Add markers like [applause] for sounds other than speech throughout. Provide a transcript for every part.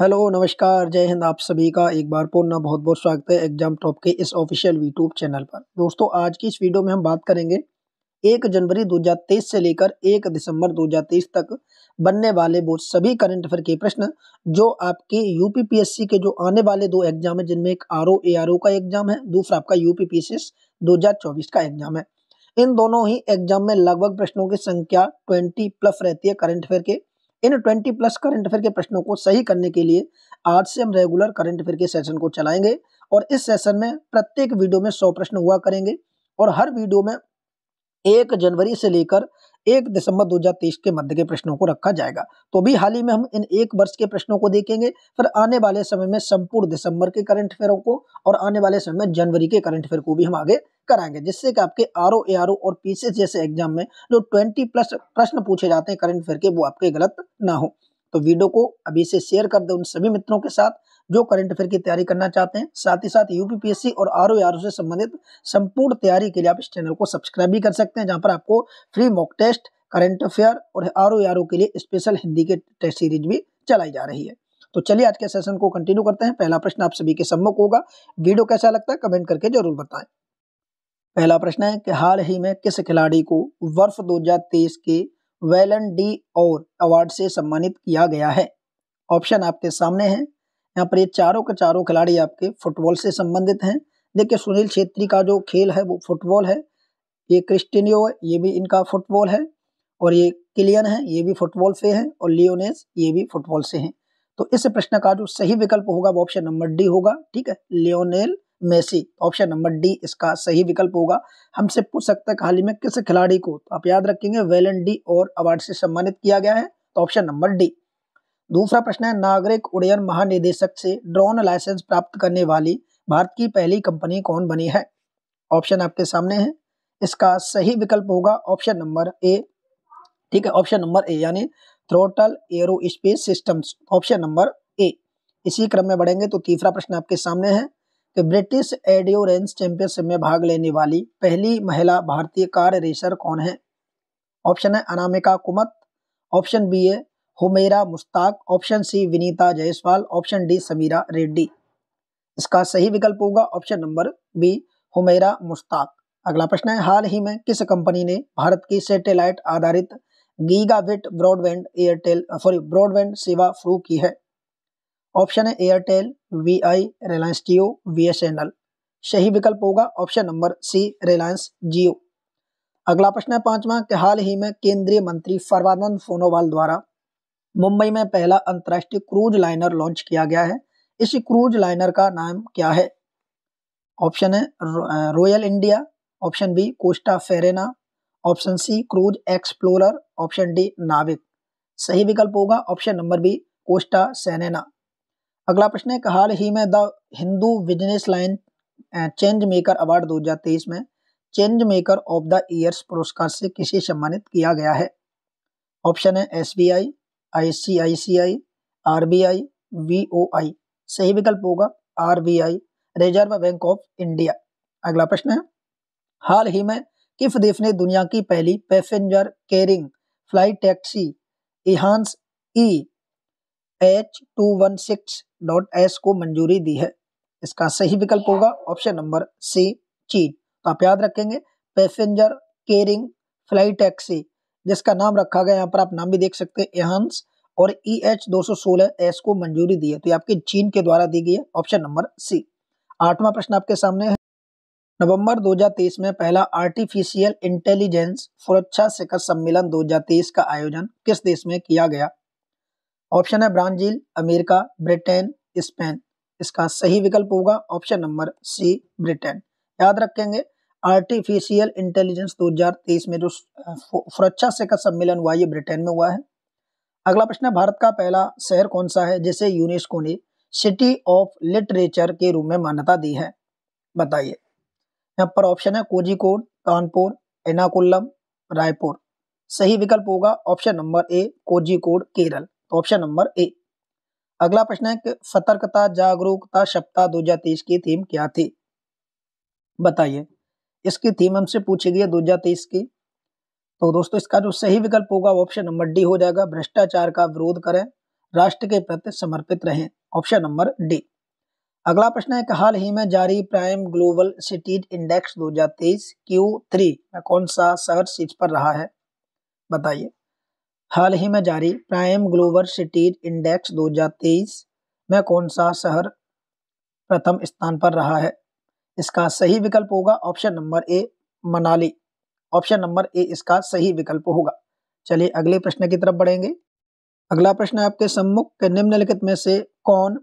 hello नमस्कार जय हिंद आप सभी का एक बार पुनः बहुत बहुत स्वागत है एग्जाम टॉप के इस ऑफिशियल यूट्यूब चैनल पर दोस्तों आज की इस वीडियो में हम बात करेंगे एक जनवरी 2023 से लेकर एक दिसंबर 2023 तक बनने वाले वो सभी करंट अफेयर के प्रश्न जो आपके यूपीपीएससी के जो आने वाले दो एग्जाम है जिनमें एक आर ओ का एग्जाम है दूसरा आपका यू पी का एग्जाम है इन दोनों ही एग्जाम में लगभग प्रश्नों की संख्या ट्वेंटी प्लस रहती है करंट अफेयर के इन 20 प्लस करंट अफेयर के प्रश्नों को सही करने के लिए आज से हम रेगुलर करंट अफेयर के सेशन को चलाएंगे और इस सेशन में प्रत्येक वीडियो में सौ प्रश्न हुआ करेंगे और हर वीडियो में एक जनवरी से लेकर एक दिसंबर 2023 के मध्य के प्रश्नों को रखा जाएगा तो भी हाल ही में हम इन एक वर्ष के प्रश्नों को देखेंगे फिर आने वाले समय में संपूर्ण दिसंबर के करंट अफेयरों को और आने वाले समय में जनवरी के करंट अफेयर को भी हम आगे कराएंगे जिससे कि आपके आर ओ और पीसीएस जैसे एग्जाम में जो ट्वेंटी प्लस प्रश्न पूछे जाते हैं करंट अफेयर के वो आपके गलत ना हो तो वीडियो को अभी से शेयर कर दो उन सभी मित्रों के साथ जो करंट अफेयर की तैयारी करना चाहते हैं साथ ही साथ यूपीपीएससी और आर ओ से संबंधित संपूर्ण तैयारी के लिए आप इस चैनल को सब्सक्राइब भी कर सकते हैं जहाँ पर आपको free mock test current affair और आर ओ के लिए स्पेशल हिंदी के टेस्ट सीरीज भी चलाई जा रही है तो चलिए आज के सेशन को कंटिन्यू करते हैं पहला प्रश्न आप सभी के सम्मुख होगा वीडियो कैसा लगता है कमेंट करके जरूर बताएं पहला प्रश्न है कि हाल ही में किस खिलाड़ी को वर्ष 2023 के वेलन डी और अवार्ड से सम्मानित किया गया है ऑप्शन आपके सामने है यहाँ पर ये चारों के चारों खिलाड़ी आपके फुटबॉल से संबंधित हैं देखिए सुनील छेत्री का जो खेल है वो फुटबॉल है ये क्रिस्टिनियो है ये भी इनका फुटबॉल है और ये किलियन है ये भी फुटबॉल से है और लियोनेस ये भी फुटबॉल से हैं तो इस प्रश्न का जो सही विकल्प होगा वो ऑप्शन नंबर डी होगा ठीक है Lionel Messi option number D इसका सही विकल्प होगा हमसे पूछ सकता है हाल ही में किस खिलाड़ी को तो आप याद रखेंगे वेलन डी और अवार्ड से सम्मानित किया गया है तो ऑप्शन नंबर डी दूसरा प्रश्न है नागरिक उड्डयन महानिदेशक से ड्रोन लाइसेंस प्राप्त करने वाली भारत की पहली कंपनी कौन बनी है ऑप्शन आपके सामने है इसका सही विकल्प होगा ऑप्शन नंबर ए ठीक है ऑप्शन नंबर ए यानी Throttle Aerospace Systems option number A इसी क्रम में बढ़ेंगे तो तीसरा प्रश्न आपके सामने है कि ब्रिटिश एडियोरेंस चैंपियनशिप में भाग लेने वाली पहली महिला भारतीय कार रेसर कौन है ऑप्शन है अनामिका कुमत ऑप्शन बी है Humaira Mushtaq option C Vinita Jaiswal option D Sameera Reddy इसका सही विकल्प होगा option number B Humaira Mushtaq अगला प्रश्न है हाल ही में किस कंपनी ने भारत की सैटेलाइट आधारित विट ब्रॉडबैंड एयरटेल सॉरी ब्रॉडबैंड सेवा शुरू की है ऑप्शन है Airtel V I Reliance Jio V S N L सही विकल्प होगा option number C Reliance Jio अगला प्रश्न है पांचवा कि हाल ही में केंद्रीय मंत्री सर्वानंद सोनोवाल द्वारा मुंबई में पहला अंतर्राष्ट्रीय क्रूज लाइनर लॉन्च किया गया है इस क्रूज लाइनर का नाम क्या है ऑप्शन है Royal India option B Costa Serena option C cruise explorer option D Navik सही विकल्प होगा option number B Costa Serena अगला प्रश्न है हाल ही में the Hindu business line change maker award 2023 में change maker of the years पुरस्कार से किसे सम्मानित किया गया है ऑप्शन है एस आईसीआईसीआई आरबीआई आई सही विकल्प होगा RBI Reserve Bank of India अगला प्रश्न है हाल ही में किफदेफ ने दुनिया की पहली passenger carrying flight taxi EHang E H two one six dot S को मंजूरी दी है इसका सही विकल्प होगा ऑप्शन नंबर सी चीन तो आप याद रखेंगे पैसेंजर केयरिंग फ्लाइट टैक्सी जिसका नाम रखा गया यहाँ पर आप नाम भी देख सकते हैं एहंस और ई e एच दो एस को मंजूरी दी है तो ये आपके चीन के द्वारा दी गई है ऑप्शन नंबर सी आठवां प्रश्न आपके सामने है नवंबर 2023 में पहला आर्टिफिशियल इंटेलिजेंस सुरक्षा शिखर सम्मेलन 2023 का आयोजन किस देश में किया गया ऑप्शन है ब्राजील अमेरिका ब्रिटेन स्पेन इसका सही विकल्प होगा ऑप्शन नंबर सी ब्रिटेन याद रखेंगे आर्टिफिशियल इंटेलिजेंस 2023 में जो सुरक्षा से का सम्मेलन हुआ ये ब्रिटेन में हुआ है अगला प्रश्न है भारत का पहला शहर कौन सा है जिसे यूनेस्को ने सिटी ऑफ लिटरेचर के रूप में मान्यता दी है बताइए यहाँ पर ऑप्शन है कोजिकोड कानपुर एनाकुल्लम रायपुर सही विकल्प होगा option number A Kozhikode Kerala तो ऑप्शन नंबर ए अगला प्रश्न है कि सतर्कता जागरूकता सप्ताह दो की थीम क्या थी बताइए इसकी थीम हमसे पूछी गई है दो की तो दोस्तों इसका जो सही विकल्प होगा ऑप्शन नंबर डी हो जाएगा भ्रष्टाचार का विरोध करें राष्ट्र के प्रति समर्पित रहें ऑप्शन नंबर डी अगला प्रश्न है कि हाल ही में जारी Prime Global Cities Index 2023 Q three में कौन सा शहर सीट पर रहा है बताइए हाल ही में जारी प्राइम ग्लोबल सिटीज इंडेक्स 2023 में कौन सा शहर प्रथम स्थान पर रहा है इसका सही विकल्प होगा option number A Manali option number A इसका सही विकल्प होगा चलिए अगले प्रश्न की तरफ बढ़ेंगे अगला प्रश्न आपके सम्मुख निम्नलिखित में से कौन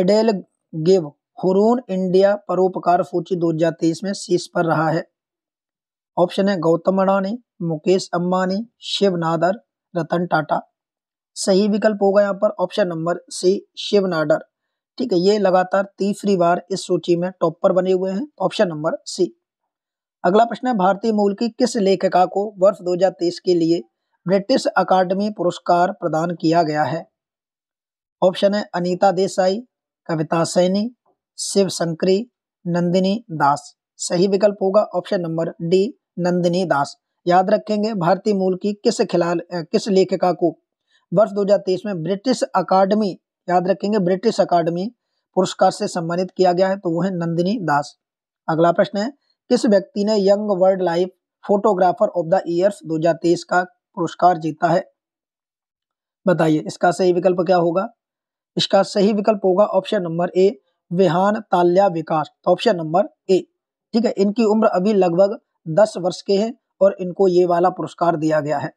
एडेल गिव हुरून इंडिया परोपकार सूची दो हजार तेईस में शीर्ष पर रहा है ऑप्शन है गौतम अडानी मुकेश अम्बानी शिव नादर रतन टाटा सही विकल्प होगा यहाँ पर option number C Shiv Nadar ठीक है ये लगातार तीसरी बार इस सूची में टॉप पर बने हुए हैं ऑप्शन नंबर सी अगला प्रश्न है भारतीय मूल की किस लेखिका को वर्ष दो के लिए ब्रिटिश अकादमी पुरस्कार प्रदान किया गया है ऑप्शन है अनीता देसाई कविता सैनी शिव संकरी नंदिनी दास सही विकल्प होगा option number D Nandini Das याद रखेंगे भारतीय मूल की किस खिलाड़ किस लेखिका को वर्ष 2023 में ब्रिटिश अकादमी याद रखेंगे ब्रिटिश अकाडमी पुरस्कार से सम्मानित किया गया है तो वो है नंदिनी दास अगला प्रश्न है किस व्यक्ति ने young world life photographer of the years 2023 का पुरस्कार जीता है बताइए इसका सही विकल्प क्या होगा इसका सही विकल्प होगा option number A Vihaan Talya Vikas तो ऑप्शन नंबर ए ठीक है इनकी उम्र अभी लगभग दस वर्ष के हैं और इनको ये वाला पुरस्कार दिया गया है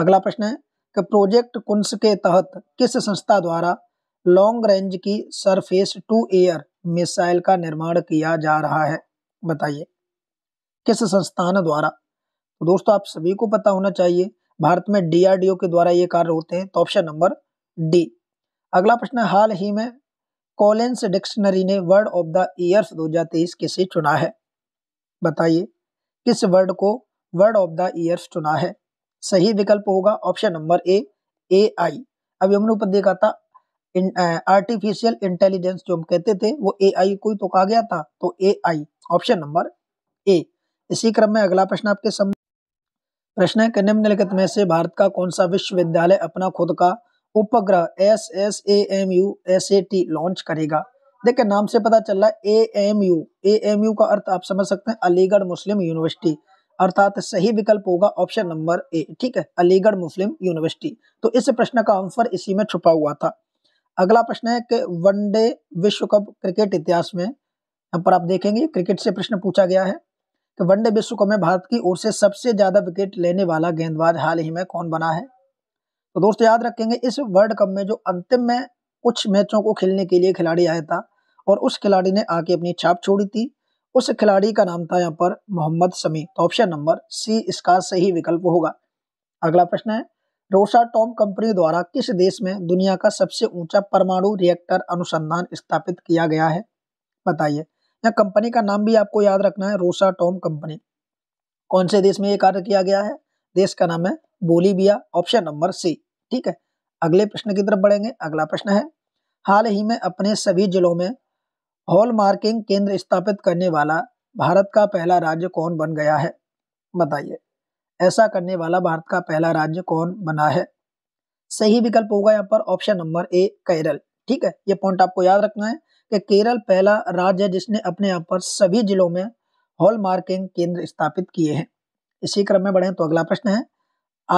अगला प्रश्न है कि प्रोजेक्ट कुंस के तहत किस संस्था द्वारा लॉन्ग रेंज की सरफेस टू एयर मिसाइल का निर्माण किया जा रहा है बताइए किस संस्थान द्वारा तो दोस्तों आप सभी को पता होना चाहिए भारत में डीआरडीओ के द्वारा ये कार्य होते हैं तो ऑप्शन नंबर डी अगला प्रश्न हाल ही में कॉलेंस डिक्शनरी ने वर्ड ऑफ द ईयर 2023 किसे चुना है बताइए किस वर्ड को वर्ड ऑफ द ईयर चुना है सही विकल्प होगा ऑप्शन नंबर ए ए आई अब हमने ऊपर देखा था आर्टिफिशियल इंटेलिजेंस जो हम कहते थे वो ए आई कोई तो कहा गया था तो ए आई ऑप्शन नंबर ए इसी क्रम में अगला प्रश्न आपके प्रश्न है निम्नलिखित में से भारत का कौन सा विश्वविद्यालय अपना खुद का उपग्रह S S A M U S A T launch करेगा देखिए नाम से पता चल रहा है A M U A M U का अर्थ आप समझ सकते हैं अलीगढ़ मुस्लिम यूनिवर्सिटी अर्थात सही विकल्प होगा ऑप्शन नंबर ए ठीक है अलीगढ़ मुस्लिम यूनिवर्सिटी तो इस प्रश्न का आंसर इसी में छुपा हुआ था अगला प्रश्न है कि वनडे विश्व कप क्रिकेट इतिहास में यहाँ पर आप देखेंगे क्रिकेट से प्रश्न पूछा गया है कि वनडे विश्व कप में भारत की ओर से सबसे ज्यादा विकेट लेने वाला गेंदबाज हाल ही में कौन बना है तो दोस्तों याद रखेंगे इस वर्ल्ड कप में जो अंतिम में कुछ मैचों को खेलने के लिए खिलाड़ी आया था और उस खिलाड़ी ने आके अपनी छाप छोड़ी थी उस खिलाड़ी का नाम था यहाँ पर मोहम्मद समी तो ऑप्शन नंबर सी इसका सही विकल्प होगा अगला प्रश्न है रोसा टॉम कंपनी द्वारा किस देश में दुनिया का सबसे ऊंचा परमाणु रिएक्टर अनुसंधान स्थापित किया गया है बताइए यह कंपनी का नाम भी आपको याद रखना है रोसा टॉम कंपनी कौन से देश में यह कार्य किया गया है देश का नाम है बोलीबिया ऑप्शन नंबर सी ठीक है अगले प्रश्न की तरफ बढ़ेंगे अगला प्रश्न है हाल ही में अपने सभी जिलों में हॉलमार्किंग केंद्र स्थापित करने वाला भारत का पहला राज्य कौन बन गया है बताइए ऐसा करने वाला भारत का पहला राज्य कौन बना है सही विकल्प होगा यहाँ पर ऑप्शन नंबर ए केरल ठीक है ये पॉइंट आपको याद रखना है कि केरल पहला राज्य है जिसने अपने यहाँ पर सभी जिलों में हॉलमार्किंग केंद्र स्थापित किए हैं इसी क्रम में बढ़े तो अगला प्रश्न है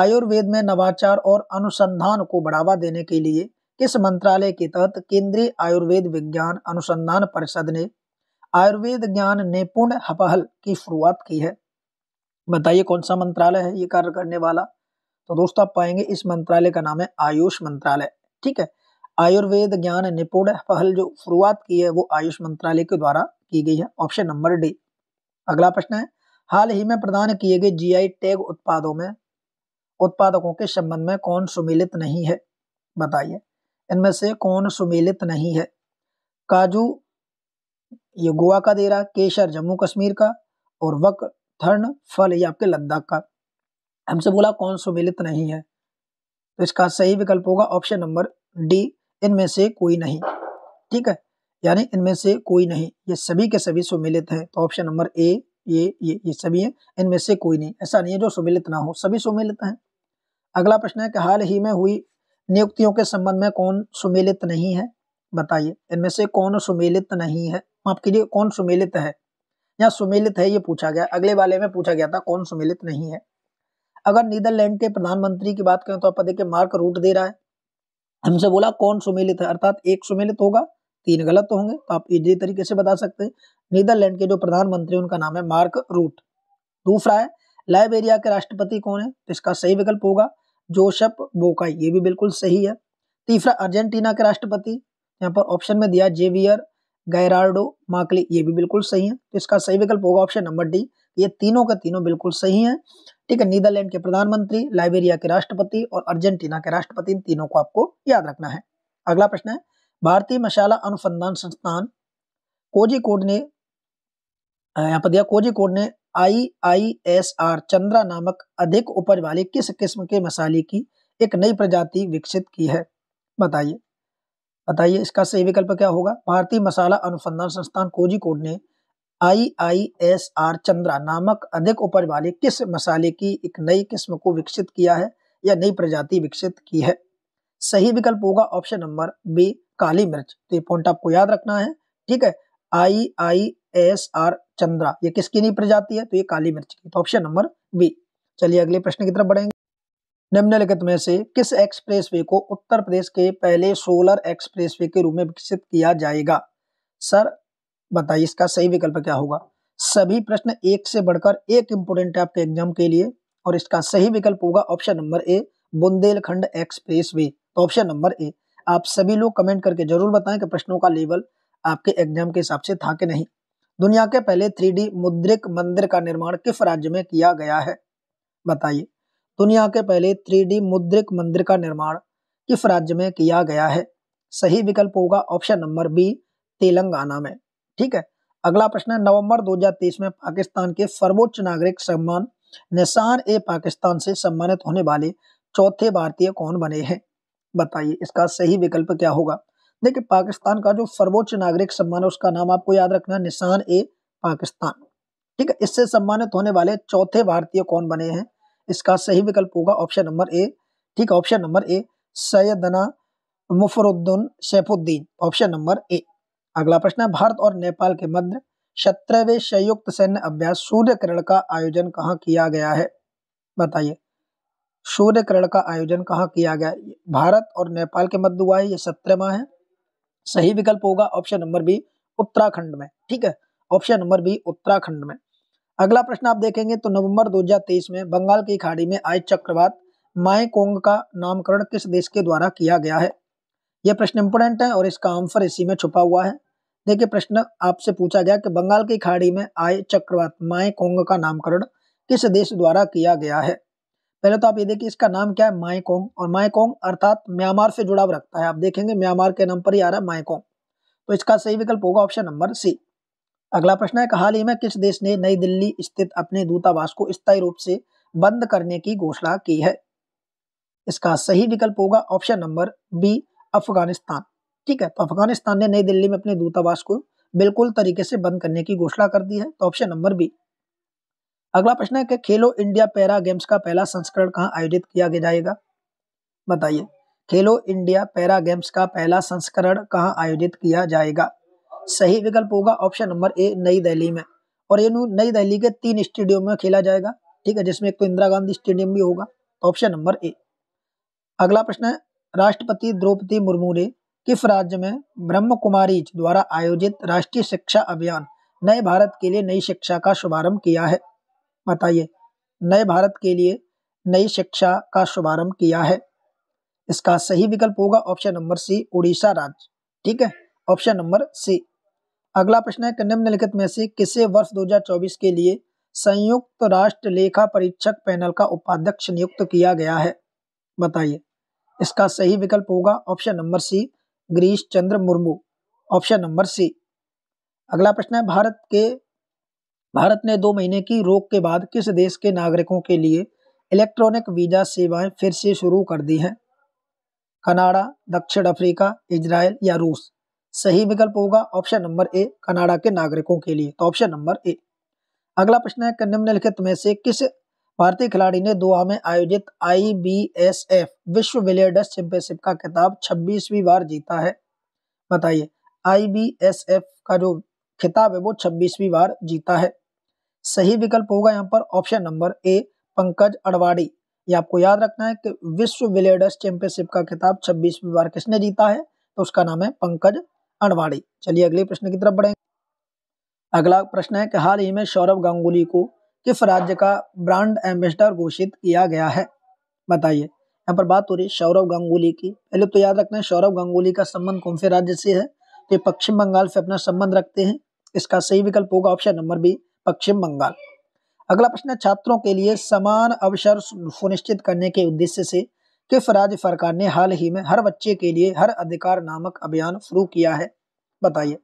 आयुर्वेद में नवाचार और अनुसंधान को बढ़ावा देने के लिए किस मंत्रालय के तहत केंद्रीय आयुर्वेद विज्ञान अनुसंधान परिषद ने आयुर्वेद ज्ञान निपुण पहल की शुरुआत की है बताइए कौन सा मंत्रालय है ये कार्य करने वाला तो दोस्तों आप पाएंगे इस मंत्रालय का नाम है आयुष मंत्रालय ठीक है आयुर्वेद ज्ञान निपुण पहल जो शुरुआत की है वो आयुष मंत्रालय के द्वारा की गई है ऑप्शन नंबर डी अगला प्रश्न है हाल ही में प्रदान किए गए जीआई टैग उत्पादों में उत्पादकों के संबंध में कौन सुमिलित नहीं है बताइए इनमें से कौन सुमेलित नहीं है काजू ये गोवा का दे रहा केसर जम्मू कश्मीर का और वक थर्ण फल ये आपके लद्दाख का हमसे बोला कौन सुमेलित नहीं है तो इसका सही विकल्प होगा ऑप्शन नंबर डी इनमें से कोई नहीं ठीक है यानी इनमें से कोई नहीं ये सभी के सभी सुमिलित है तो ऑप्शन नंबर ए ये ये ये सभी है इनमें से कोई नहीं ऐसा नहीं है जो सुमिलित ना हो सभी सुमिलित हैं अगला प्रश्न है कि हाल ही में हुई नियुक्तियों के संबंध में कौन सुमेलित नहीं है बताइए इनमें से कौन सुमेलित नहीं है माफ कीजिए कौन सुमेलित है या सुमेलित है ये पूछा गया अगले वाले में पूछा गया था कौन सुमेलित नहीं है अगर नीदरलैंड के प्रधानमंत्री की बात करें तो आप देखिए मार्क रूट दे रहा है हमसे बोला कौन सुमेलित है अर्थात एक सुमेलित होगा तीन गलत होंगे तो आप इजी तरीके से बता सकते हैं नीदरलैंड के जो प्रधानमंत्री उनका नाम है मार्क रूट दूसरा है लाइबेरिया के राष्ट्रपति कौन है तो इसका सही विकल्प होगा जोशप बोकाई ये भी बिल्कुल सही है तीसरा अर्जेंटीना के राष्ट्रपति यहाँ पर ऑप्शन में दिया जेवियर गैरार्डो माकली ये भी बिल्कुल सही है तो इसका सही विकल्प होगा ऑप्शन नंबर डी ये तीनों का तीनों बिल्कुल सही है ठीक है नीदरलैंड के प्रधानमंत्री लाइबेरिया के राष्ट्रपति और अर्जेंटीना के राष्ट्रपति इन तीनों को आपको याद रखना है अगला प्रश्न है भारतीय मशाला अनुसंधान संस्थान कोजिकोड ने यहाँ पर दिया कोजिकोड ने I I S R Chandra नामक अधिक उपज वाले किस किस्म के मसाले की एक नई प्रजाति विकसित की है बताइए बताइए इसका सही विकल्प क्या होगा भारतीय मसाला अनुसंधान संस्थान कोझिकोड ने I I S R Chandra नामक अधिक उपज वाले किस मसाले की एक नई किस्म को विकसित किया है या नई प्रजाति विकसित की है सही विकल्प होगा ऑप्शन नंबर बी काली मिर्च तो ये पॉइंट आपको याद रखना है ठीक है I I S R Chandra ये किसकी नहीं प्रजाति है तो ये काली मिर्च की तो ऑप्शन नंबर बी चलिए अगले प्रश्न की तरफ बढ़ेंगे निम्नलिखित में से किस एक्सप्रेसवे को उत्तर प्रदेश के पहले सोलर एक्सप्रेसवे के रूप में विकसित किया जाएगा सर बताइए इसका सही विकल्प क्या होगा सभी प्रश्न एक से बढ़कर एक इंपोर्टेंट है आपके एग्जाम के लिए और इसका सही विकल्प होगा ऑप्शन नंबर ए बुंदेलखंड वे तो ऑप्शन नंबर ए आप सभी लोग कमेंट करके जरूर बताएं कि प्रश्नों का लेवल आपके एग्जाम के हिसाब से था कि नहीं दुनिया के पहले थ्री मुद्रिक मंदिर का निर्माण किस राज्य में किया गया है बताइए दुनिया के पहले थ्री मुद्रिक मंदिर का निर्माण किस राज्य में किया गया है सही विकल्प होगा ऑप्शन नंबर बी तेलंगाना में ठीक है अगला प्रश्न है नवंबर 2023 में पाकिस्तान के सर्वोच्च नागरिक सम्मान निशान ए पाकिस्तान से सम्मानित होने वाले चौथे भारतीय कौन बने हैं बताइए इसका सही विकल्प क्या होगा देखिए पाकिस्तान का जो सर्वोच्च नागरिक सम्मान है उसका नाम आपको याद रखना है निशान ए पाकिस्तान ठीक है इससे सम्मानित होने वाले चौथे भारतीय कौन बने हैं इसका सही विकल्प होगा ऑप्शन नंबर ए ठीक option number A Syedna Mufaddal Saifuddin option number A अगला प्रश्न है भारत और नेपाल के मध्य सत्रहवें संयुक्त सैन्य अभ्यास सूर्य किरण का आयोजन कहाँ किया गया है बताइए सूर्य किरण का आयोजन कहाँ किया गया भारत और नेपाल के मध्य हुआ है ये सत्रहवा है सही विकल्प होगा ऑप्शन नंबर बी उत्तराखंड में ठीक है ऑप्शन नंबर बी उत्तराखंड में अगला प्रश्न आप देखेंगे तो नवंबर 2023 में बंगाल की खाड़ी में आए चक्रवात माएकोंग कोंग का नामकरण किस देश के द्वारा किया गया है यह प्रश्न इंपोर्टेंट है और इसका आंसर इसी में छुपा हुआ है देखिए प्रश्न आपसे पूछा गया कि बंगाल की खाड़ी में आए चक्रवात माएकोंग कोंग का नामकरण किस देश द्वारा किया गया है पहले तो आप ये देखिए इसका नाम क्या है माइकोंग और माइकोंग अर्थात म्यांमार से जुड़ाव रखता है आप देखेंगे म्यांमार के नाम पर ही आ रहा है माइकोंग तो इसका सही विकल्प होगा ऑप्शन नंबर सी अगला प्रश्न है हाल ही में किस देश ने नई दिल्ली स्थित अपने दूतावास को स्थायी रूप से बंद करने की घोषणा की है इसका सही विकल्प होगा ऑप्शन नंबर बी अफगानिस्तान ठीक है तो अफगानिस्तान ने नई दिल्ली में अपने दूतावास को बिल्कुल तरीके से बंद करने की घोषणा कर दी है तो ऑप्शन नंबर बी अगला प्रश्न है कि खेलो इंडिया पैरा गेम्स का पहला संस्करण कहाँ आयोजित किया जाएगा बताइए खेलो इंडिया पैरा गेम्स का पहला संस्करण कहाँ आयोजित किया जाएगा सही विकल्प होगा ऑप्शन नंबर ए नई दिल्ली में और ये नई दिल्ली के तीन स्टेडियम में खेला जाएगा ठीक है जिसमें एक तो इंदिरा गांधी स्टेडियम भी होगा तो ऑप्शन नंबर ए अगला प्रश्न है राष्ट्रपति द्रौपदी मुर्मू ने किस राज्य में ब्रह्म कुमारी द्वारा आयोजित राष्ट्रीय शिक्षा अभियान नए भारत के लिए नई शिक्षा का शुभारंभ किया है बताइए नए भारत के लिए नई शिक्षा का शुभारंभ किया है इसका सही विकल्प होगा ऑप्शन नंबर सी उड़ीसा राज्य ठीक है ऑप्शन नंबर सी अगला प्रश्न है निम्नलिखित में से किसे वर्ष 2024 के लिए संयुक्त राष्ट्र लेखा परीक्षक पैनल का उपाध्यक्ष नियुक्त किया गया है बताइए इसका सही विकल्प होगा option number C Girish Chandra Murmu option number C अगला प्रश्न है भारत के भारत ने दो महीने की रोक के बाद किस देश के नागरिकों के लिए इलेक्ट्रॉनिक वीजा सेवाएं फिर से शुरू कर दी हैं कनाडा दक्षिण अफ्रीका इजराइल या रूस सही विकल्प होगा ऑप्शन नंबर ए कनाडा के नागरिकों के लिए तो ऑप्शन नंबर ए अगला प्रश्न है निम्नलिखित में से किस भारतीय खिलाड़ी ने दोहा में आयोजित आई बी एस एफ विश्व विलियर्डस चैंपियनशिप का खिताब छब्बीसवीं बार जीता है बताइए आई बी एस एफ का जो खिताब है वो छब्बीसवीं बार जीता है सही विकल्प होगा यहाँ पर option number A Pankaj Advani ये आपको याद रखना है कि विश्व विलेडर्स चैंपियनशिप का खिताब छब्बीसवीं बार किसने जीता है तो उसका नाम है पंकज अडवाड़ी चलिए अगले प्रश्न की तरफ बढ़ेंगे अगला प्रश्न है कि हाल ही में सौरभ गांगुली को किस राज्य का ब्रांड एम्बेसडर घोषित किया गया है बताइए यहाँ पर बात हो रही है सौरभ गांगुली की पहले तो याद रखना है सौरभ गांगुली का संबंध कौन से राज्य से है तो ये पश्चिम बंगाल से अपना संबंध रखते हैं इसका सही विकल्प होगा option number B Paschim Bangal अगला प्रश्न है छात्रों के लिए समान अवसर सुनिश्चित करने के उद्देश्य से किस राज्य सरकार ने हाल ही में हर बच्चे के लिए हर अधिकार नामक अभियान शुरू किया है बताइए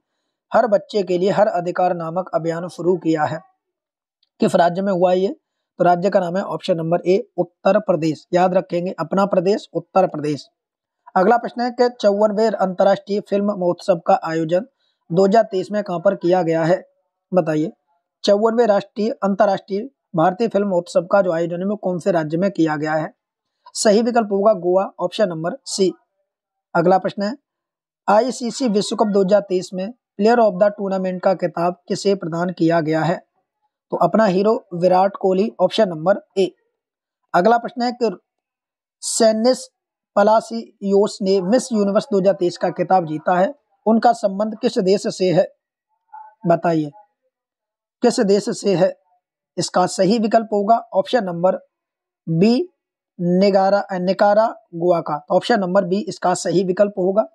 हर बच्चे के लिए हर अधिकार नामक अभियान शुरू किया है किस राज्य में हुआ ये तो राज्य का नाम है ऑप्शन नंबर ए उत्तर प्रदेश याद रखेंगे अपना प्रदेश उत्तर प्रदेश अगला प्रश्न है कि चौवनवे अंतर्राष्ट्रीय फिल्म महोत्सव का आयोजन 2023 में कहां पर किया गया है बताइए चौवनवे राष्ट्रीय अंतर्राष्ट्रीय भारतीय फिल्म महोत्सव का जो आयोजन है कौन से राज्य में किया गया है सही विकल्प होगा गोवा ऑप्शन नंबर सी अगला प्रश्न है आईसीसी विश्व कप 2023 में प्लेयर ऑफ द टूर्नामेंट का किताब किसे प्रदान किया गया है तो अपना hero Virat Kohli option number A अगला प्रश्न है कि सैनिस पलासियोस ने मिस यूनिवर्स 2023 का किताब जीता है उनका संबंध किस देश से है बताइए किस देश से है इसका सही विकल्प होगा ऑप्शन नंबर बी निगारा निकारा गोवा का तो ऑप्शन नंबर बी इसका सही विकल्प होगा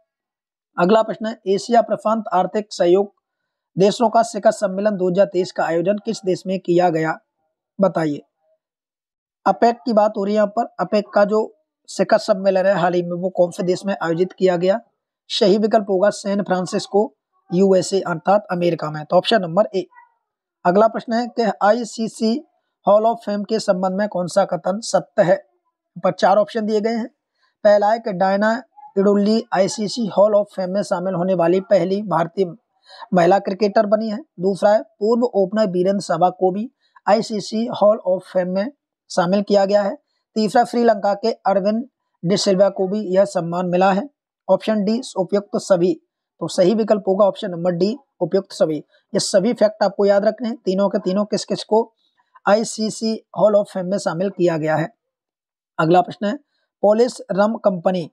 अगला प्रश्न है एशिया प्रशांत आर्थिक सहयोग देशों का शिखर सम्मेलन 2023 का आयोजन किस देश में किया गया बताइए अपेक की बात हो रही है यहाँ पर अपेक का जो शिखर सम्मेलन है हाल ही में वो कौन से देश में आयोजित किया गया सही विकल्प होगा सैन फ्रांसिस्को यूएसए अर्थात अमेरिका में तो ऑप्शन नंबर ए अगला प्रश्न है कि आईसीसी हॉल ऑफ फेम के संबंध में कौन सा कथन सत्य है पर चार ऑप्शन दिए गए हैं पहला है कि Diana Edulji ICC hall of fame में शामिल होने वाली पहली भारतीय महिला क्रिकेटर बनी है दूसरा है पूर्व ओपनर बीरेंद्र सहवाग को भी आईसीसी हॉल ऑफ फेम में शामिल किया गया है तीसरा श्रीलंका के अरविंद डिसिल्वा को भी यह सम्मान मिला है ऑप्शन डी उपयुक्त सभी तो सही विकल्प होगा ऑप्शन नंबर डी उपयुक्त सभी ये सभी फैक्ट आपको याद रखने हैं तीनों के तीनों किस किस को आईसीसी हॉल ऑफ फेम में शामिल किया गया है अगला प्रश्न है पोलिस रम कंपनी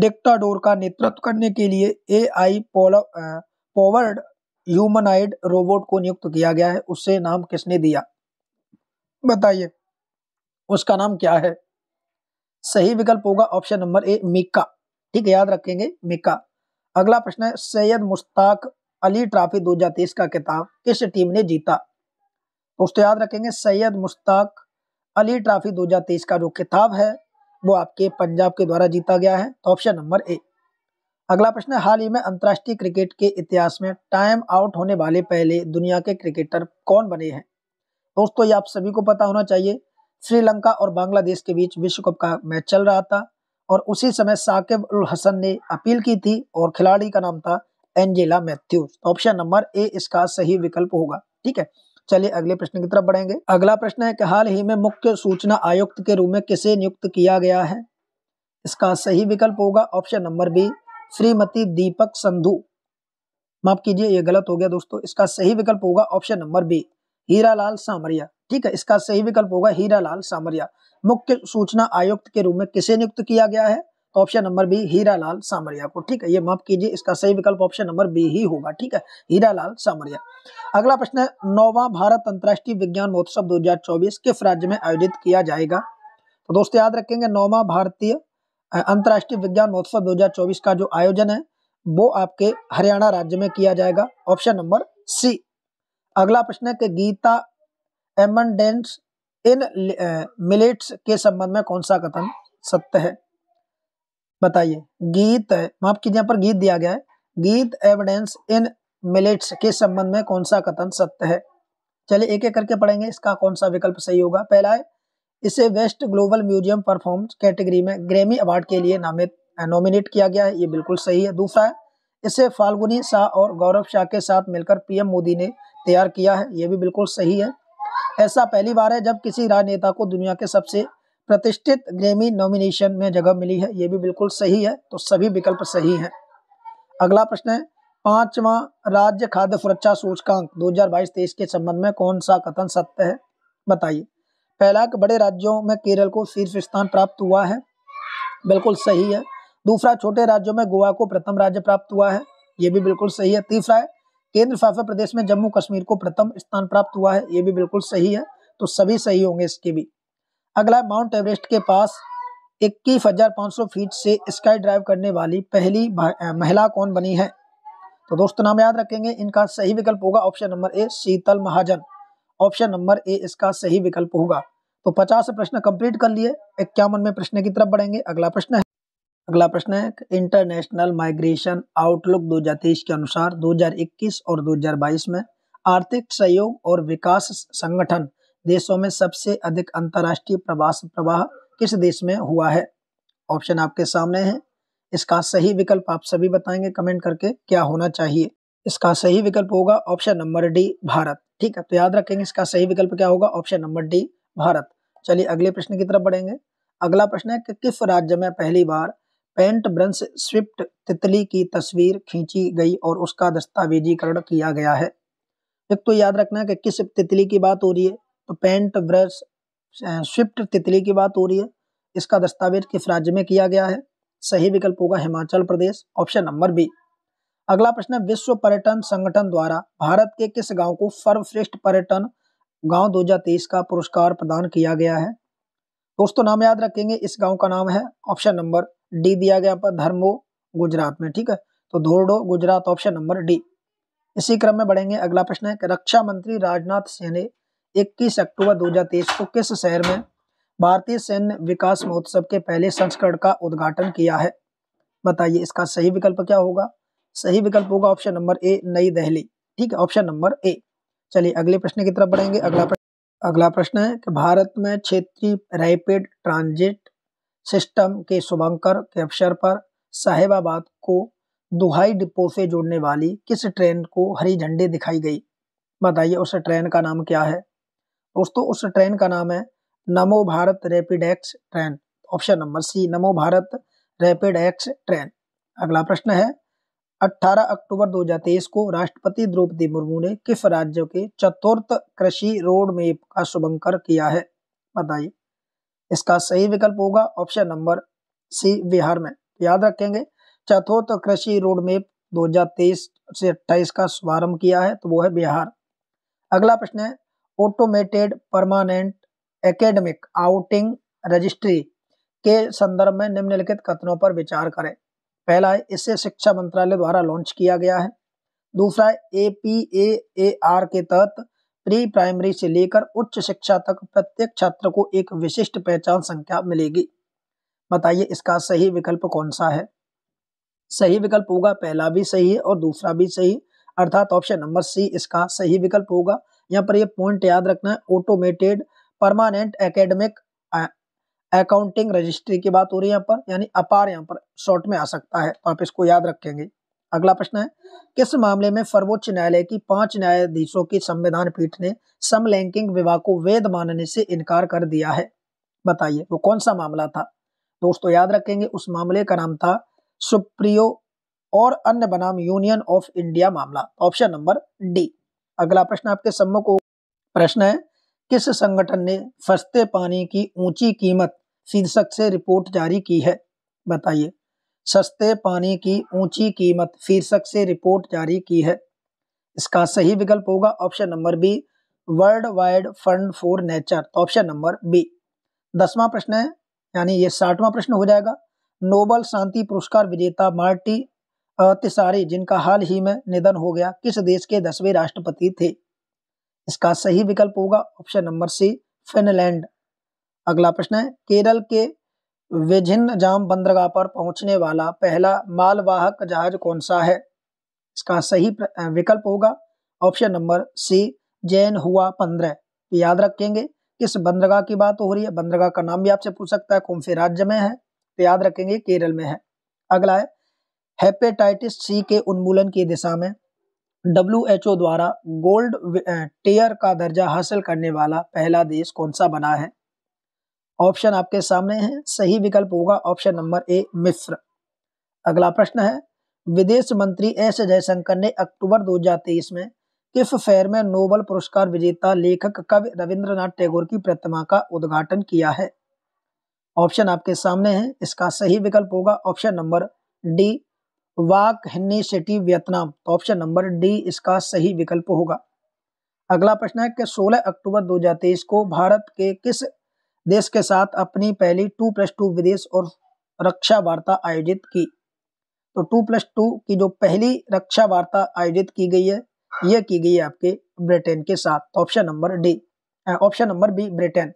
डिक्टाडोर का नेतृत्व करने के लिए ए आई पोवर्ड ह्यूमनाइड रोबोट को नियुक्त किया गया है उससे नाम किसने दिया बताइए उसका नाम क्या है सही विकल्प होगा ऑप्शन नंबर ए मिका ठीक है याद रखेंगे मिका अगला प्रश्न है सैयद मुश्ताक अली ट्रॉफी तेईस का खिताब किस टीम ने जीता दोस्तों याद रखेंगे सैयद मुश्ताक अली ट्रॉफी तेईस का जो खिताब है वो आपके पंजाब के द्वारा जीता गया है तो ऑप्शन नंबर ए अगला प्रश्न हाल ही में अंतर्राष्ट्रीय क्रिकेट के इतिहास में टाइम आउट होने वाले पहले दुनिया के क्रिकेटर कौन बने हैं दोस्तों ये आप सभी को पता होना चाहिए श्रीलंका और बांग्लादेश के बीच विश्व कप का मैच चल रहा था और उसी समय साकिब उल हसन ने अपील की थी और खिलाड़ी का नाम था Angela Mathews option number A इसका सही विकल्प होगा ठीक है चलिए अगले प्रश्न की तरफ बढ़ेंगे अगला प्रश्न है कि हाल ही में मुख्य सूचना आयुक्त के रूप में किसे नियुक्त किया गया है इसका सही विकल्प होगा option number B Shrimati Deepak Sandhu माफ कीजिए ये गलत हो गया दोस्तों इसका सही विकल्प होगा option number B Heera Lal Samariya ठीक है इसका सही विकल्प होगा हीरा लाल सामरिया मुख्य सूचना आयुक्त के रूप में किसे नियुक्त किया गया है तो option number B Heera Lal Samariya को ठीक है ये माफ कीजिए इसका सही विकल्प ऑप्शन नंबर बी ही होगा ठीक है हीरा लाल सामरिया अगला प्रश्न है नौवा भारत अंतर्राष्ट्रीय विज्ञान महोत्सव 2024 किस राज्य में आयोजित किया जाएगा तो दोस्तों याद रखेंगे नौवा भारतीय अंतर्राष्ट्रीय विज्ञान महोत्सव चौबीस का जो आयोजन है वो आपके हरियाणा राज्य में किया जाएगा ऑप्शन नंबर सी अगला प्रश्न है कि गीता एमंडेंस इन मिलेट्स के संबंध में कौन सा कथन सत्य है बताइए गीत माफ कीजिए यहाँ पर गीत दिया गया है गीत एविडेंस इन मिलेट्स के संबंध में कौन सा कथन सत्य है चलिए एक एक करके पढ़ेंगे इसका कौन सा विकल्प सही होगा पहला है इसे west global museum performs category में ग्रेमी अवार्ड के लिए नामित नॉमिनेट किया गया है ये बिल्कुल सही है दूसरा है इसे फाल्गुनी शाह और गौरव शाह के साथ मिलकर पीएम मोदी ने तैयार किया है ये भी बिल्कुल सही है ऐसा पहली बार है जब किसी राजनेता को दुनिया के सबसे प्रतिष्ठित ग्रेमी नॉमिनेशन में जगह मिली है ये भी बिल्कुल सही है तो सभी विकल्प सही हैं अगला प्रश्न है पांचवा राज्य खाद्य सुरक्षा सूचकांक 2022-23 के संबंध में कौन सा कथन सत्य है बताइए पहला कि बड़े राज्यों में केरल को शीर्ष स्थान प्राप्त हुआ है बिल्कुल सही है दूसरा छोटे राज्यों में गोवा को प्रथम राज्य प्राप्त हुआ है ये भी बिल्कुल सही है तीसरा है केंद्र शासित प्रदेश में जम्मू कश्मीर को प्रथम स्थान प्राप्त हुआ है ये भी बिल्कुल सही है तो सभी सही होंगे इसके भी अगला माउंट एवरेस्ट के पास इक्कीस हजार पाँच सौ फीट से स्काई ड्राइव करने वाली पहली महिला कौन बनी है तो दोस्तों नाम याद रखेंगे इनका सही विकल्प होगा option number A Sheetal Mahajan option number A इसका सही विकल्प होगा तो पचास प्रश्न कंप्लीट कर लिए इक्यावन में प्रश्न की तरफ बढ़ेंगे अगला प्रश्न है अगला प्रश्न है इंटरनेशनल माइग्रेशन आउटलुक दो के अनुसार दो और दो में आर्थिक सहयोग और विकास संगठन देशों में सबसे अधिक अंतरराष्ट्रीय प्रवास प्रवाह किस देश में हुआ है ऑप्शन आपके सामने है इसका सही विकल्प आप सभी बताएंगे कमेंट करके क्या होना चाहिए इसका सही विकल्प होगा ऑप्शन नंबर डी भारत ठीक है तो याद रखेंगे इसका सही विकल्प क्या होगा ऑप्शन नंबर डी भारत चलिए अगले प्रश्न की तरफ बढ़ेंगे अगला प्रश्न है कि किस राज्य में पहली बार पेंट ब्रंस स्विफ्ट तितली की तस्वीर खींची गई और उसका दस्तावेजीकरण किया गया है एक तो याद रखना है कि किस तितली की बात हो रही है तो पेंट ब्रश स्विफ्ट तितली की बात हो रही है इसका दस्तावेज किस राज्य में किया गया है सही विकल्प होगा Himachal Pradesh option number B अगला प्रश्न है विश्व पर्यटन संगठन द्वारा भारत के किस गांव को सर्वश्रेष्ठ पर्यटन गांव 2023 का पुरस्कार प्रदान किया गया है दोस्तों नाम याद रखेंगे इस गांव का नाम है ऑप्शन नंबर डी दिया गया पर धर्मो गुजरात में ठीक है तो Dhordo Gujarat option number D इसी क्रम में बढ़ेंगे अगला प्रश्न है रक्षा मंत्री राजनाथ सिंह ने 21 अक्टूबर 2023 को किस शहर में भारतीय सैन्य विकास महोत्सव के पहले संस्करण का उद्घाटन किया है बताइए इसका सही विकल्प क्या होगा सही विकल्प होगा ऑप्शन नंबर ए नई दहली ठीक है ऑप्शन नंबर ए चलिए अगले प्रश्न की तरफ बढ़ेंगे अगला प्रश्न अगला प्रश्न है कि भारत में क्षेत्रीय रैपिड ट्रांजिट सिस्टम के शुभंकर के अवसर पर साहेबाबाद को दुहाई डिपो से जोड़ने वाली किस ट्रेन को हरी झंडी दिखाई गई बताइए उस ट्रेन का नाम क्या है दोस्तों उस ट्रेन का नाम है Namo Bharat rapid X train option number C Namo Bharat rapid X train अगला प्रश्न है 18 अक्टूबर 2023 को राष्ट्रपति द्रौपदी मुर्मू ने किस राज्य के चतुर्थ कृषि रोड मैप का शुभंकर किया है बताइए इसका सही विकल्प होगा ऑप्शन नंबर सी बिहार में याद रखेंगे चतुर्थ कृषि रोड मैप 2023 से 28 का शुभारंभ किया है तो वो है बिहार अगला प्रश्न है automated permanent academic outing registry के संदर्भ में निम्नलिखित कथनों पर विचार करें पहला है इसे शिक्षा मंत्रालय द्वारा लॉन्च किया गया है दूसरा A P A A R के तहत प्री प्राइमरी से लेकर उच्च शिक्षा तक प्रत्येक छात्र को एक विशिष्ट पहचान संख्या मिलेगी बताइए इसका सही विकल्प कौन सा है सही विकल्प होगा पहला भी सही है और दूसरा भी सही अर्थात ऑप्शन नंबर सी इसका सही विकल्प होगा यहाँ पर ये पॉइंट याद रखना है automated permanent academic accounting registry की बात हो रही है यहाँ पर यानी अपार यहाँ पर शॉर्ट में आ सकता है तो आप इसको याद रखेंगे अगला प्रश्न है किस मामले में सर्वोच्च न्यायालय की पांच न्यायाधीशों की संविधान पीठ ने समलैंगिक विवाह को वेद मानने से इनकार कर दिया है बताइए वो कौन सा मामला था दोस्तों याद रखेंगे उस मामले का नाम था सुप्रियो और अन्य बनाम यूनियन ऑफ इंडिया मामला ऑप्शन नंबर डी अगला प्रश्न आपके सम्मुख हो प्रश्न है किस संगठन ने फसते पानी की ऊंची कीमत शीर्षक से रिपोर्ट जारी की है बताइए सस्ते पानी की ऊंची कीमत शीर्षक से रिपोर्ट जारी की है इसका सही विकल्प होगा option number B World Wide Fund for Nature तो ऑप्शन नंबर बी दसवां प्रश्न है यानी ये साठवां प्रश्न हो जाएगा नोबल शांति पुरस्कार विजेता मार्टी अतिसारी जिनका हाल ही में निधन हो गया किस देश के दसवें राष्ट्रपति थे इसका सही विकल्प होगा ऑप्शन नंबर सी फिनलैंड अगला प्रश्न है केरल के विभिन्न जाम बंदरगाह पर पहुंचने वाला पहला मालवाहक जहाज कौन सा है इसका सही विकल्प होगा ऑप्शन नंबर सी जैन हुआ पंद्रह याद रखेंगे किस बंदरगाह की बात हो रही है बंदरगाह का नाम भी आपसे पूछ सकता है कौन से राज्य में है तो याद रखेंगे केरल में है अगला है हेपेटाइटिस सी के उन्मूलन की दिशा में डब्ल्यू द्वारा गोल्ड टेयर का दर्जा हासिल करने वाला पहला देश कौन सा बना है ऑप्शन आपके सामने है सही विकल्प होगा ऑप्शन नंबर ए मिस्र अगला प्रश्न है विदेश मंत्री एस जयशंकर ने अक्टूबर 2023 में किस फेयर में नोबल पुरस्कार विजेता लेखक कवि रविंद्रनाथ टैगोर की प्रतिमा का उद्घाटन किया है ऑप्शन आपके सामने है इसका सही विकल्प होगा ऑप्शन नंबर डी वाक हिन्नी सिटी वियतनाम तो ऑप्शन नंबर डी इसका सही विकल्प होगा अगला प्रश्न है कि 16 अक्टूबर 2023 को भारत के किस देश के साथ अपनी पहली टू प्लस टू विदेश और रक्षा वार्ता आयोजित की तो टू प्लस टू की जो पहली रक्षा वार्ता आयोजित की गई है यह की गई है आपके ब्रिटेन के साथ तो option number D option number B Britain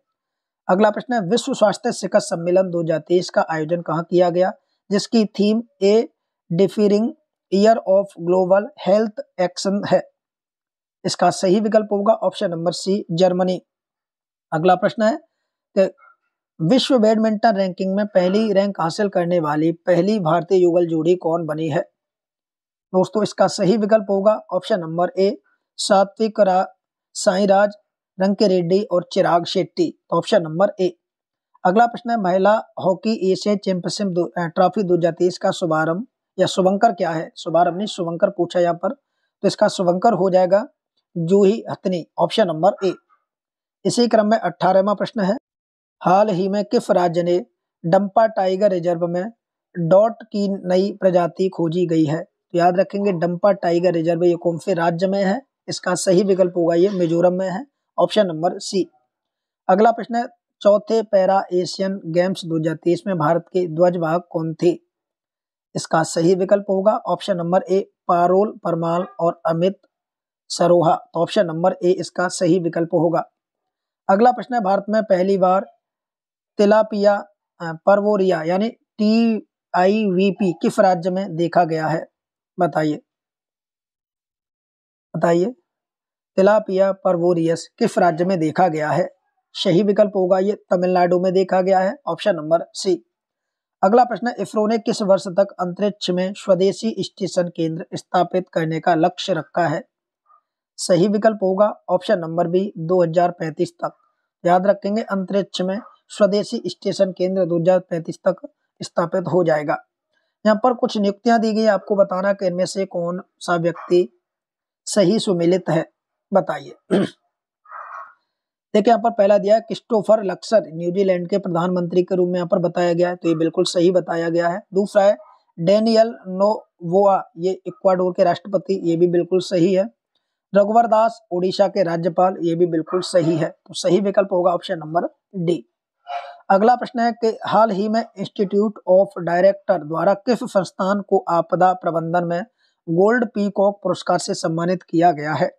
अगला प्रश्न है विश्व स्वास्थ्य शिखर सम्मेलन 2023 का आयोजन कहाँ किया गया जिसकी theme a defining year of global health action है इसका सही विकल्प होगा ऑप्शन नंबर सी जर्मनी अगला प्रश्न है कि विश्व बैडमिंटन रैंकिंग में पहली रैंक हासिल करने वाली पहली भारतीय युगल जोड़ी कौन बनी है दोस्तों इसका सही विकल्प होगा ऑप्शन नंबर ए सात्विक साईराज रंके रेड्डी और चिराग शेट्टी तो ऑप्शन नंबर ए अगला प्रश्न है महिला हॉकी एशिया चैंपियनशिप ट्रॉफी दो हजार तेईस का शुभारंभ या शुभंकर क्या है शुभारंभ ने शुभंकर पूछा यहाँ पर तो इसका शुभंकर हो जाएगा जूही हथनी ऑप्शन नंबर ए इसी क्रम में अठारहवा प्रश्न है हाल ही में किस राज्य ने डंपा टाइगर रिजर्व में डॉट की नई प्रजाति खोजी गई है तो याद रखेंगे डंपा टाइगर रिजर्व ये कौन से राज्य में है इसका सही विकल्प होगा ये मिजोरम में है ऑप्शन नंबर सी अगला प्रश्न है चौथे पैरा एशियन गेम्स 2023 में भारत के ध्वजवाहक कौन थे इसका सही विकल्प होगा option number A Parul Parmar और अमित सरोहा तो ऑप्शन नंबर ए इसका सही विकल्प होगा अगला प्रश्न है भारत में पहली बार तिलापिया परवोरिया यानी टी आई वी पी किस राज्य में देखा गया है बताइए बताइए तिलापिया परवोरियस किस राज्य में देखा गया है सही विकल्प होगा ये तमिलनाडु में देखा गया है ऑप्शन नंबर सी अगला प्रश्न इसरो ने किस वर्ष तक अंतरिक्ष में स्वदेशी स्टेशन केंद्र स्थापित करने का लक्ष्य रखा है सही विकल्प होगा ऑप्शन नंबर बी 2035 तक याद रखेंगे अंतरिक्ष में स्वदेशी स्टेशन केंद्र 2035 तक स्थापित हो जाएगा यहाँ पर कुछ नियुक्तियां दी गई आपको बताना कि इनमें से कौन सा व्यक्ति सही सुमिलित है बताइए देखिए यहाँ पर पहला दिया है क्रिस्टोफर लक्सर न्यूजीलैंड के प्रधानमंत्री के रूप में यहाँ पर बताया गया है तो ये बिल्कुल सही बताया गया है दूसरा है डेनियल नोवोआ ये इक्वाडोर के राष्ट्रपति ये भी बिल्कुल सही है रघुवर दास उड़ीसा के राज्यपाल ये भी बिल्कुल सही है तो सही विकल्प होगा ऑप्शन नंबर डी अगला प्रश्न है कि हाल ही में इंस्टीट्यूट ऑफ डायरेक्टर द्वारा किस संस्थान को आपदा प्रबंधन में गोल्ड पीकॉक पुरस्कार से सम्मानित किया गया है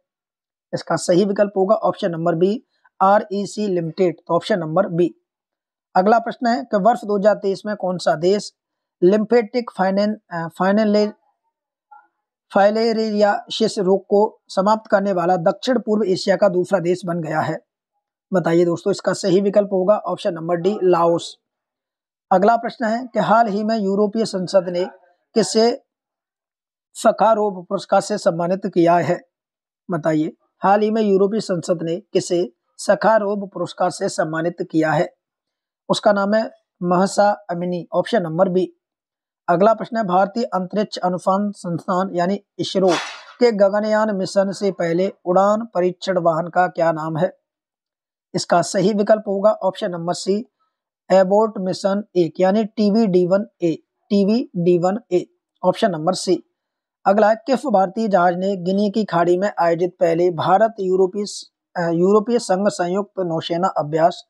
इसका सही विकल्प होगा option number B R E C limited तो ऑप्शन नंबर बी अगला प्रश्न है कि वर्ष 2023 में कौन सा देश लिम्फेटिक फाइनेन रोग को समाप्त करने वाला दक्षिण पूर्व एशिया का दूसरा देश बन गया है बताइए दोस्तों इसका सही विकल्प होगा ऑप्शन नंबर डी लाओस अगला प्रश्न है कि हाल ही में यूरोपीय संसद ने किसे सखारोव पुरस्कार से सम्मानित किया है बताइए हाल ही में यूरोपीय संसद ने किसे सखा रोब पुरस्कार से सम्मानित किया है उसका नाम है Mahsa Amini option number B अगला प्रश्न है भारतीय अंतरिक्ष अनुसंधान संस्थान यानी इसरो के गगनयान मिशन से पहले उड़ान परीक्षण वाहन का क्या नाम है इसका सही विकल्प होगा option number C abort mission एक यानी TV D one A TV D one A option number C अगला किफ भारतीय जहाज ने गिनी की खाड़ी में आयोजित पहले भारत यूरोपीय यूरोपीय संघ संयुक्त नौसेना अभ्यास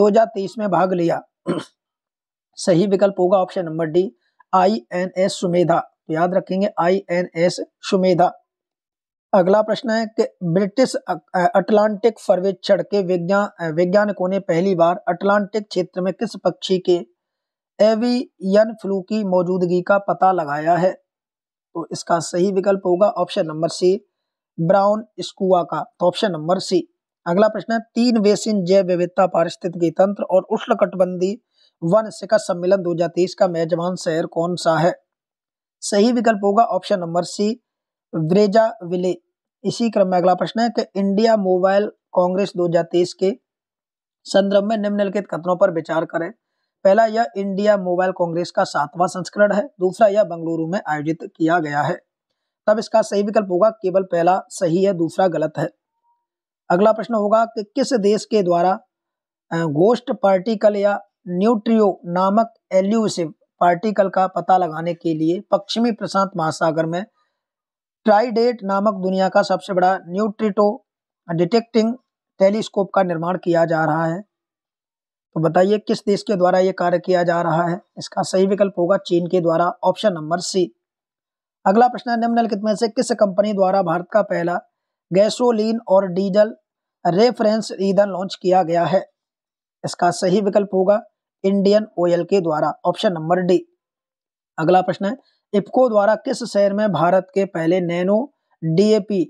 2023 में भाग लिया [clears throat] सही विकल्प होगा option number D I N S Sumedha तो याद रखेंगे आई एन एस सुमेधा अगला प्रश्न है कि ब्रिटिश अटलांटिक सर्वेक्षण के विज्ञान वैज्ञानिकों ने पहली बार अटलांटिक क्षेत्र में किस पक्षी के एवियन फ्लू की मौजूदगी का पता लगाया है तो इसका सही विकल्प होगा option number C brown skua का तो ऑप्शन नंबर सी अगला प्रश्न है तीन वेसिन जैव विविधता पारिस्थितिकी तंत्र और उष्णकटबंधी वन शिखर सम्मेलन 2023 का मेजबान शहर कौन सा है सही विकल्प होगा option number C Brazzaville इसी क्रम में अगला प्रश्न है कि इंडिया मोबाइल कांग्रेस 2023 के संदर्भ में निम्नलिखित कथनों पर विचार करें पहला यह इंडिया मोबाइल कांग्रेस का सातवां संस्करण है दूसरा यह बंगलुरु में आयोजित किया गया है तब इसका सही विकल्प होगा केवल पहला सही है दूसरा गलत है अगला प्रश्न होगा कि किस देश के द्वारा गोष्ट पार्टिकल या न्यूट्रियो नामक एल्यूसिव पार्टिकल का पता लगाने के लिए पश्चिमी प्रशांत महासागर में ट्राइडेट नामक दुनिया का सबसे बड़ा न्यूट्रिटो डिटेक्टिंग टेलीस्कोप का निर्माण किया जा रहा है तो बताइए किस देश के द्वारा ये कार्य किया जा रहा है इसका सही विकल्प होगा चीन के द्वारा ऑप्शन नंबर सी अगला प्रश्न है निम्नलिखित में से किस कंपनी द्वारा भारत का पहला गैसोलीन और डीजल रेफरेंस ईंधन लॉन्च किया गया है इसका सही विकल्प होगा इंडियन ऑयल के द्वारा ऑप्शन नंबर डी अगला प्रश्न है इपको द्वारा किस शहर में भारत के पहले नैनो डीएपी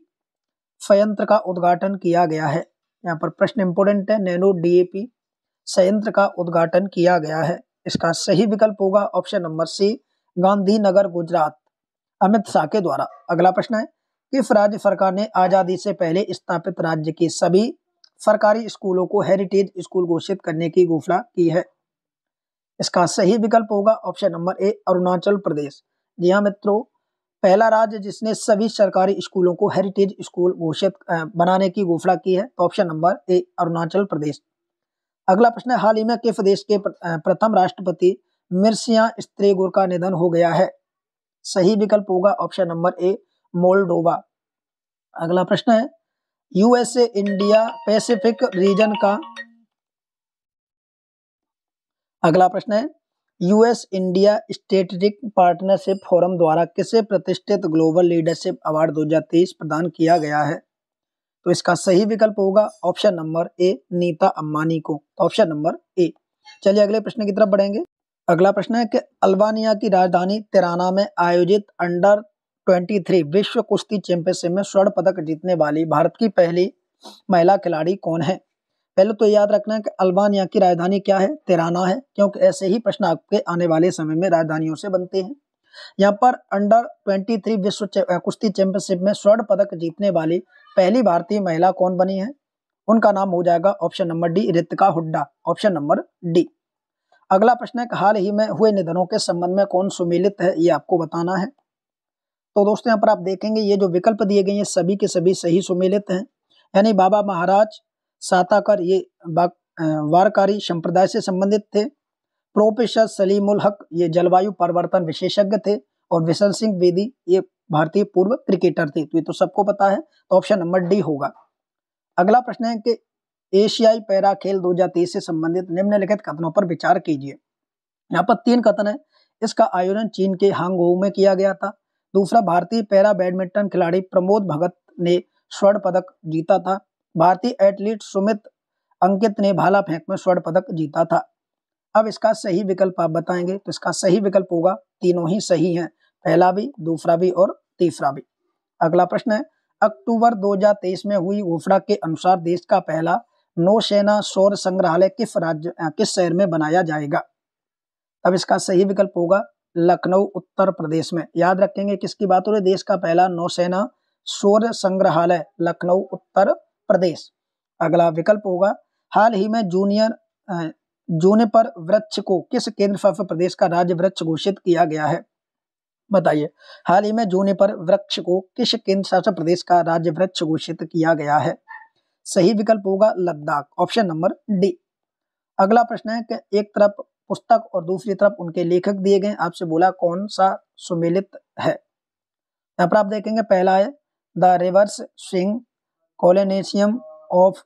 संयंत्र का उद्घाटन किया गया है यहाँ पर प्रश्न इंपोर्टेंट है नैनो डीएपी संयंत्र का उद्घाटन किया गया है इसका सही विकल्प होगा option number C Gandhinagar Gujarat Amit Shah के द्वारा अगला प्रश्न है किस राज्य सरकार ने आज़ादी से पहले स्थापित राज्य के सभी सरकारी स्कूलों को हेरिटेज स्कूल घोषित करने की घोषणा की है इसका सही विकल्प होगा option number A Arunachal Pradesh जी हाँ मित्रों पहला राज्य जिसने सभी सरकारी स्कूलों को हेरिटेज स्कूल घोषित बनाने की घोषणा की है तो option number A Arunachal Pradesh अगला प्रश्न है हाल ही में किस देश के प्रथम राष्ट्रपति मिर्सिया स्त्रेगोर का निधन हो गया है सही विकल्प होगा ऑप्शन नंबर ए मोल्डोवा अगला प्रश्न है यूएसए इंडिया पैसिफिक रीजन का अगला प्रश्न है US India strategic partnership forum द्वारा किसे प्रतिष्ठित ग्लोबल लीडरशिप अवार्ड 2023 प्रदान किया गया है तो इसका सही विकल्प होगा option number A Nita Ambani को तो ऑप्शन नंबर ए चलिए अगले प्रश्न की तरफ बढ़ेंगे अगला प्रश्न है कि अल्बानिया की राजधानी तिराना में आयोजित अंडर 23 विश्व कुश्ती चैंपियनशिप में स्वर्ण पदक जीतने वाली भारत की पहली महिला खिलाड़ी कौन है पहले तो याद रखना है कि अल्बानिया की राजधानी क्या है तिराना है क्योंकि ऐसे ही प्रश्न आपके आने वाले समय में राजधानियों से बनते हैं यहाँ पर अंडर 23 विश्व कुश्ती चैंपियनशिप में स्वर्ण पदक जीतने वाली पहली भारतीय महिला कौन बनी है उनका नाम हो जाएगा option number D Ritika Hooda option number D अगला प्रश्न है हाल ही में हुए निधनों के संबंध में कौन सुमिलित है ये आपको बताना है तो दोस्तों यहाँ पर आप देखेंगे ये जो विकल्प दिए गए हैं सभी के सभी सही सुमिलित हैं यानी बाबा महाराज साताकर ये वारकारी संप्रदाय से संबंधित थे प्रोफेसर सलीमुल हक ये जलवायु परिवर्तन विशेषज्ञ थे और विशल सिंह बेदी ये भारतीय पूर्व क्रिकेटर थे तो ये तो सबको पता है तो ऑप्शन नंबर डी होगा अगला प्रश्न है कि एशियाई पैरा खेल 2023 से संबंधित निम्नलिखित कथनों पर विचार कीजिए यहाँ पर तीन कथन है इसका आयोजन चीन के हांगो में किया गया था दूसरा भारतीय पैरा बैडमिंटन खिलाड़ी प्रमोद भगत ने स्वर्ण पदक जीता था भारतीय एथलीट सुमित अंकित ने भाला फेंक में स्वर्ण पदक जीता था अब इसका सही विकल्प आप बताएंगे तो इसका सही विकल्प होगा तीनों ही सही हैं पहला भी दूसरा भी और तीसरा भी अगला प्रश्न है अक्टूबर 2023 में हुई घोषणा के अनुसार देश का पहला नौसेना शोर संग्रहालय किस राज्य किस शहर में बनाया जाएगा अब इसका सही विकल्प होगा लखनऊ उत्तर प्रदेश में याद रखेंगे किसकी बात हो रही देश का पहला नौसेना शोर संग्रहालय लखनऊ उत्तर प्रदेश अगला विकल्प होगा हाल ही में जूनियर जूनिपर वृक्ष को किस केंद्र शासित प्रदेश का राज्य वृक्ष घोषित किया गया है बताइए हाल ही में जूनिपर वृक्ष को किस केंद्र शासित प्रदेश का राज्य वृक्ष घोषित किया गया है सही विकल्प होगा लद्दाख ऑप्शन नंबर डी अगला प्रश्न है कि एक तरफ पुस्तक और दूसरी तरफ उनके लेखक दिए गए आपसे बोला कौन सा सुमेलित है यहाँ पर आप देखेंगे पहला है the reverse swing colonialism of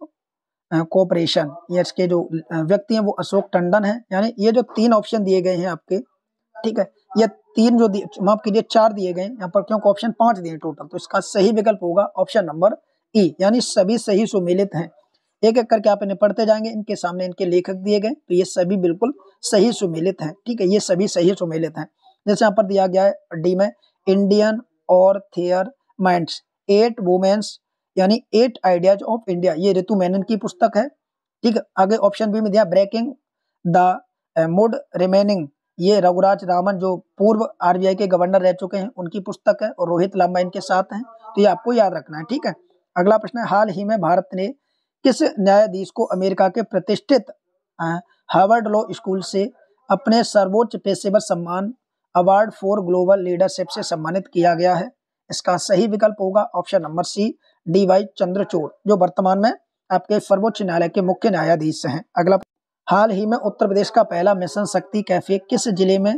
cooperation ये इसके जो व्यक्ति हैं वो अशोक टंडन है यानी ये जो तीन ऑप्शन दिए गए हैं आपके ठीक है ये तीन जो माफ कीजिए चार दिए गए यहाँ पर क्योंकि ऑप्शन पांच दिए टोटल तो इसका सही विकल्प होगा ऑप्शन नंबर ई यानी सभी सही सुमिलित हैं एक एक करके आप इन्हें पढ़ते जाएंगे इनके सामने इनके लेखक दिए गए तो ये सभी बिल्कुल सही सुमिलित हैं ठीक है ये सभी सही सुमिलित हैं जैसे यहाँ पर दिया गया है डी में इंडियन और थियर माइंड एट वुमेन्स यानी एट आइडियाज ऑफ इंडिया ये ऋतु मेनन की पुस्तक है ठीक है आगे ऑप्शन बी में दिया ब्रेकिंग द मुड रिमेनिंग ये रघुराज रामन जो पूर्व आरबीआई के गवर्नर रह चुके हैं उनकी पुस्तक है और रोहित लाम्बा इनके साथ हैं तो ये आपको याद रखना है ठीक है अगला प्रश्न है हाल ही में भारत ने किस न्यायाधीश को अमेरिका के प्रतिष्ठित हार्वर्ड लॉ स्कूल से अपने सर्वोच्च पेशेवर सम्मान अवार्ड फॉर ग्लोबल लीडरशिप से सम्मानित किया गया है इसका सही विकल्प होगा option number C D Y Chandrachud जो वर्तमान में आपके सर्वोच्च न्यायालय के मुख्य न्यायाधीश हैं अगला हाल ही में उत्तर प्रदेश का पहला मिशन शक्ति कैफे किस जिले में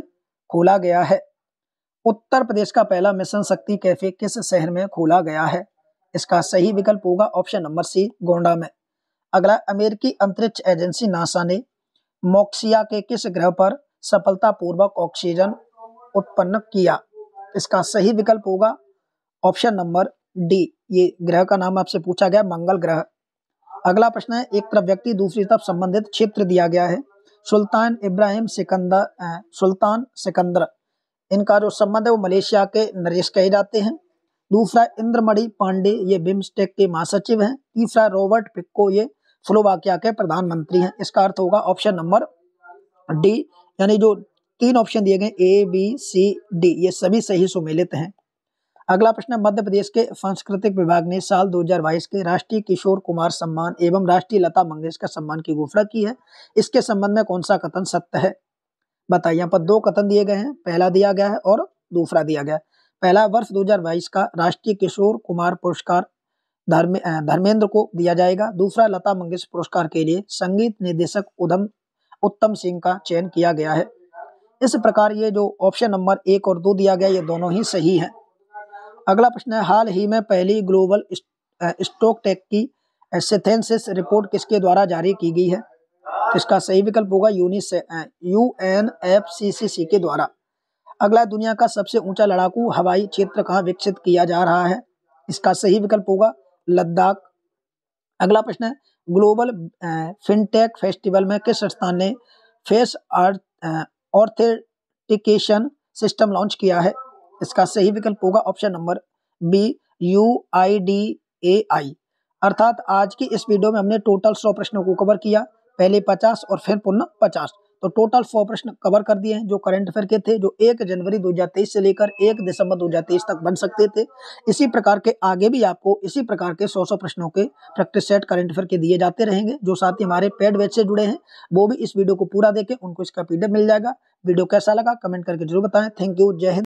खोला गया है उत्तर प्रदेश का पहला मिशन शक्ति कैफे किस शहर में खोला गया है इसका सही विकल्प होगा ऑप्शन नंबर सी गोंडा में अगला अमेरिकी अंतरिक्ष एजेंसी नासा ने मोक्सिया के किस ग्रह पर सफलतापूर्वक ऑक्सीजन उत्पन्न किया इसका सही विकल्प होगा ऑप्शन नंबर डी ये ग्रह का नाम आपसे पूछा गया मंगल ग्रह अगला प्रश्न है एक तरफ व्यक्ति दूसरी तरफ संबंधित क्षेत्र दिया गया है सुल्तान इब्राहिम सिकंदर सुल्तान सिकंदर इनका जो संबंध है वो मलेशिया के नरेश कहे जाते हैं दूसरा इंद्रमणि पांडे ये बिम्स्टेक के महासचिव हैं तीसरा रॉबर्ट पिक्को ये स्लोवाकिया के प्रधानमंत्री हैं इसका अर्थ होगा ऑप्शन नंबर डी यानी जो तीन ऑप्शन दिए गए ए बी सी डी ये सभी सही सुमेलित हैं अगला प्रश्न मध्य प्रदेश के सांस्कृतिक विभाग ने साल 2022 के राष्ट्रीय किशोर कुमार सम्मान एवं राष्ट्रीय लता मंगेशकर सम्मान की घोषणा की है इसके संबंध में कौन सा कथन सत्य है बताइए यहाँ पर दो कथन दिए गए हैं पहला दिया गया है और दूसरा दिया गया है पहला वर्ष 2022 का राष्ट्रीय किशोर कुमार पुरस्कार धर्मेंद्र को दिया जाएगा दूसरा लता मंगेश पुरस्कार के लिए संगीत निर्देशक उधम उत्तम सिंह का चयन किया गया है इस प्रकार ये जो ऑप्शन नंबर एक और दो दिया गया ये दोनों ही सही है अगला प्रश्न है हाल ही में पहली ग्लोबल स्टोक टेक की सेथेंसिस रिपोर्ट किसके द्वारा जारी की गई है इसका सही विकल्प होगा UNICEF U N F C C C के द्वारा अगला दुनिया का सबसे ऊंचा लड़ाकू हवाई क्षेत्र कहाँ विकसित किया जा रहा है इसका सही विकल्प होगा लद्दाख अगला प्रश्न है ग्लोबल फिनटेक फेस्टिवल में किस संस्थान ने फेस ऑर्थेटिकेशन सिस्टम लॉन्च किया है इसका सही विकल्प होगा option number B U I D A I अर्थात आज की इस वीडियो में हमने टोटल सौ प्रश्नों को कवर किया पहले पचास और फिर पुनः पचास तो टोटल सौ प्रश्न कवर कर दिए हैं जो करंट अफेयर के थे जो एक जनवरी 2023 से लेकर एक दिसंबर 2023 तक बन सकते थे इसी प्रकार के आगे भी आपको इसी प्रकार के सौ सौ प्रश्नों के प्रैक्टिस सेट करंट अफेयर के दिए जाते रहेंगे जो साथी हमारे पेड बैच से जुड़े हैं वो भी इस वीडियो को पूरा देखें उनको इसका पीडीएफ मिल जाएगा वीडियो कैसा लगा कमेंट करके जरूर बताएं थैंक यू जय हिंद